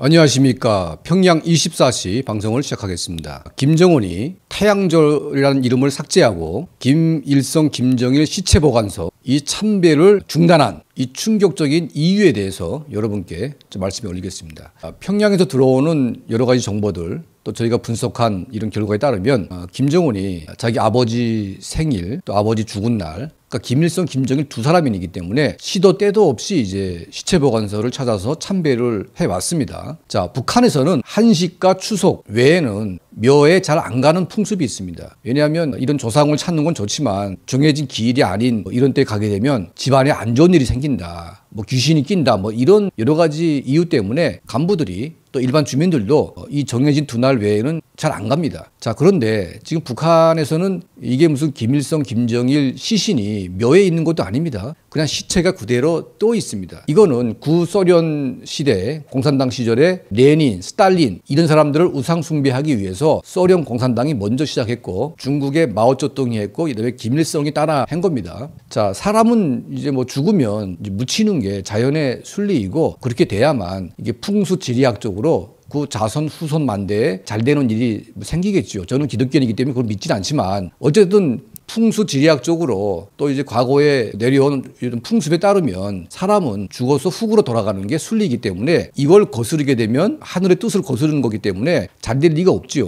안녕하십니까. 평양 24시 방송을 시작하겠습니다. 김정은이 태양절이라는 이름을 삭제하고 김일성, 김정일 시체 보관소 이 참배를 중단한 이 충격적인 이유에 대해서 여러분께 좀말씀을 올리겠습니다. 아, 평양에서 들어오는 여러 가지 정보들 또 저희가 분석한 이런 결과에 따르면 아, 김정은이 자기 아버지 생일 또 아버지 죽은 날 그러니까 김일성, 김정일 두 사람이기 때문에 시도 때도 없이 이제 시체 보관소를 찾아서 참배를 해왔습니다. 자, 북한에서는 한식과 추석 외에는 묘에 잘 안 가는 풍습이 있습니다. 왜냐하면 이런 조상을 찾는 건 좋지만 정해진 기일이 아닌 뭐 이런 때 가게 되면 집안에 안 좋은 일이 생긴다. 뭐 귀신이 낀다. 뭐 이런 여러 가지 이유 때문에 간부들이 또 일반 주민들도 이 정해진 두 날 외에는 잘 안 갑니다. 자, 그런데 지금 북한에서는 이게 무슨 김일성, 김정일 시신이 묘에 있는 것도 아닙니다. 그냥 시체가 그대로 떠 있습니다. 이거는 구소련 시대 공산당 시절에 레닌, 스탈린 이런 사람들을 우상숭배하기 위해서 소련 공산당이 먼저 시작했고 중국의 마오쩌둥이 했고 이다음에 김일성이 따라 한 겁니다. 자, 사람은 이제 뭐 죽으면 이제 묻히는 게 자연의 순리이고 그렇게 돼야만 이게 풍수지리학적으로 기본적으로 그 자선 후손 만대에 잘 되는 일이 생기겠죠. 저는 기독교인이기 때문에 그걸 믿진 않지만 어쨌든 풍수 지리학적으로 또 이제 과거에 내려온 이런 풍습에 따르면 사람은 죽어서 훅으로 돌아가는 게 순리이기 때문에 이걸 거스르게 되면 하늘의 뜻을 거스르는 거기 때문에 잘 될 리가 없지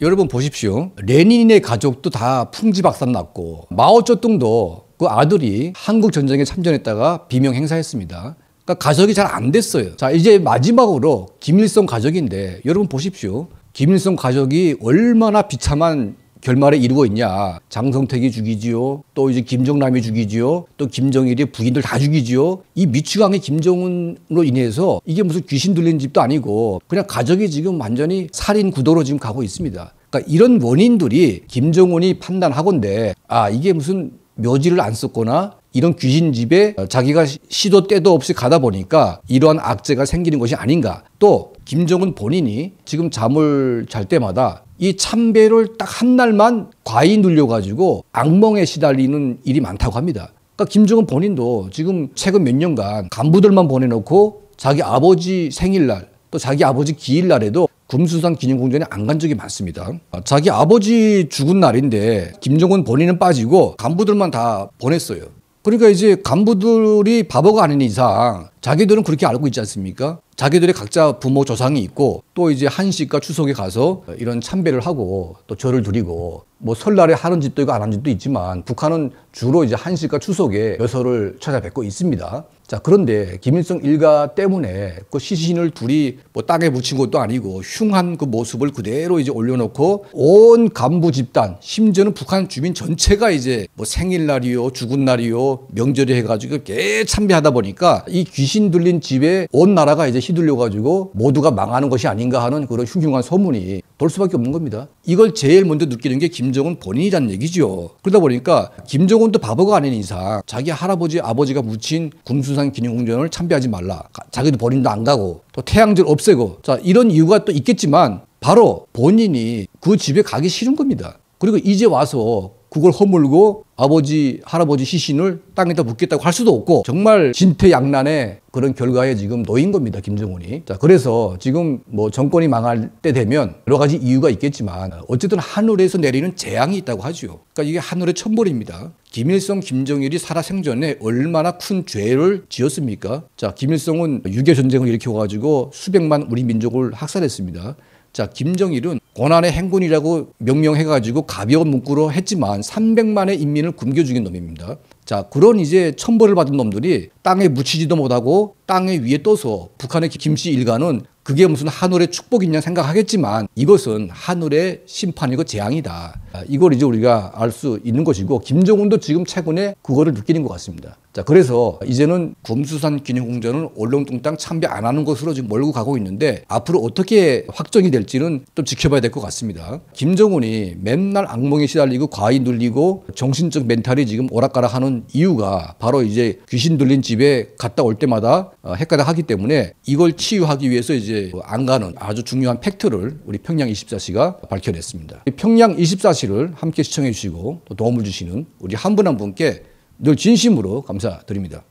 여러분 보십시오. 레닌의 가족도 다 풍지 박산 났고 마오쩌둥도 그 아들이 한국 전쟁에 참전했다가 비명 행사했습니다. 그러니까 가족이잘 안 됐어요. 자, 이제 마지막으로 김일성 가족인데 여러분 보십시오. 김일성 가족이 얼마나 비참한 결말에 이르고 있냐. 장성택이 죽이지요. 또 이제 김정남이 죽이지요. 또 김정일이 부인들 다 죽이지요. 이 미추광의 김정은으로 인해서 이게 무슨 귀신 들린 집도 아니고 그냥 가족이 지금 완전히 살인 구도로 지금 가고 있습니다. 그러니까 이런 원인들이 김정은이 판단하건데 아 이게 무슨 묘지를 안 썼거나 이런 귀신 집에 어, 자기가 시도 때도 없이 가다 보니까 이러한 악재가 생기는 것이 아닌가. 또 김정은 본인이 지금 잠을 잘 때마다 이 참배를 딱 한 날만 과히 눌려가지고 악몽에 시달리는 일이 많다고 합니다. 그러니까 김정은 본인도 지금 최근 몇 년간 간부들만 보내놓고 자기 아버지 생일날 또 자기 아버지 기일날에도 금수산 기념공전에 안 간 적이 많습니다. 아, 자기 아버지 죽은 날인데 김정은 본인은 빠지고 간부들만 다 보냈어요. 그러니까 이제 간부들이 바보가 아닌 이상 자기들은 그렇게 알고 있지 않습니까? 자기들이 각자 부모 조상이 있고 또 이제 한식과 추석에 가서 이런 참배를 하고 또 절을 드리고 뭐 설날에 하는 집도 있고 안 하는 집도 있지만 북한은 주로 이제 한식과 추석에 여서를 찾아뵙고 있습니다. 자, 그런데 김일성 일가 때문에 그 시신을 둘이 뭐 땅에 묻힌 것도 아니고 흉한 그 모습을 그대로 이제 올려놓고 온 간부 집단, 심지어는 북한 주민 전체가 이제 뭐 생일날이요, 죽은 날이요, 명절이 해가지고 꽤 참배하다 보니까 이 귀신 들린 집에 온 나라가 이제 휘둘려가지고 모두가 망하는 것이 아닌가 하는 그런 흉흉한 소문이 돌 수밖에 없는 겁니다. 이걸 제일 먼저 느끼는 게 김정은 본인이란 얘기죠. 그러다 보니까 김정은도 바보가 아닌 이상 자기 할아버지, 아버지가 묻힌 궁수 북한상 기념공전을 참배하지 말라. 자기도 버린다 안 가고 또태양질 없애고 자 이런 이유가 또 있겠지만 바로 본인이 그 집에 가기 싫은 겁니다. 그리고 이제 와서 그걸 허물고 아버지 할아버지 시신을 땅에다 묻겠다고 할 수도 없고 정말 진퇴양난의 그런 결과에 지금 놓인 겁니다 김정은이 자 그래서 지금 뭐 정권이 망할 때 되면 여러 가지 이유가 있겠지만 어쨌든 하늘에서 내리는 재앙이 있다고 하죠 그러니까 이게 하늘의 천벌입니다 김일성, 김정일이 살아생전에 얼마나 큰 죄를 지었습니까? 자, 김일성은 6.25 전쟁을 일으켜가지고 수백만 우리 민족을 학살했습니다. 자, 김정일은 권한의 행군이라고 명명해가지고 가벼운 문구로 했지만 300만의 인민을 굶겨 죽인 놈입니다. 자, 그런 이제 천벌을 받은 놈들이 땅에 묻히지도 못하고 땅에 위에 떠서 북한의 김씨 일가는 그게 무슨 하늘의 축복이냐 생각하겠지만 이것은 하늘의 심판이고 재앙이다. 아, 이걸 이제 우리가 알 수 있는 것이고 김정은도 지금 최근에 그거를 느끼는 것 같습니다. 자 그래서 이제는 금수산 기념공전을 얼렁뚱땅 참배 안 하는 것으로 지금 몰고 가고 있는데 앞으로 어떻게 확정이 될지는 좀 지켜봐야 될 것 같습니다. 김정은이 맨날 악몽에 시달리고 과히 눌리고 정신적 멘탈이 지금 오락가락하는 이유가 바로 이제 귀신 들린 집에 갔다 올 때마다 어, 헷갈려하기 때문에 이걸 치유하기 위해서 이제 안 가는 아주 중요한 팩트를 우리 평양 24시가 밝혀냈습니다. 평양 24시 사실을 함께 시청해 주시고 또 도움을 주시는 우리 한 분한 한 분께 늘 진심으로 감사드립니다.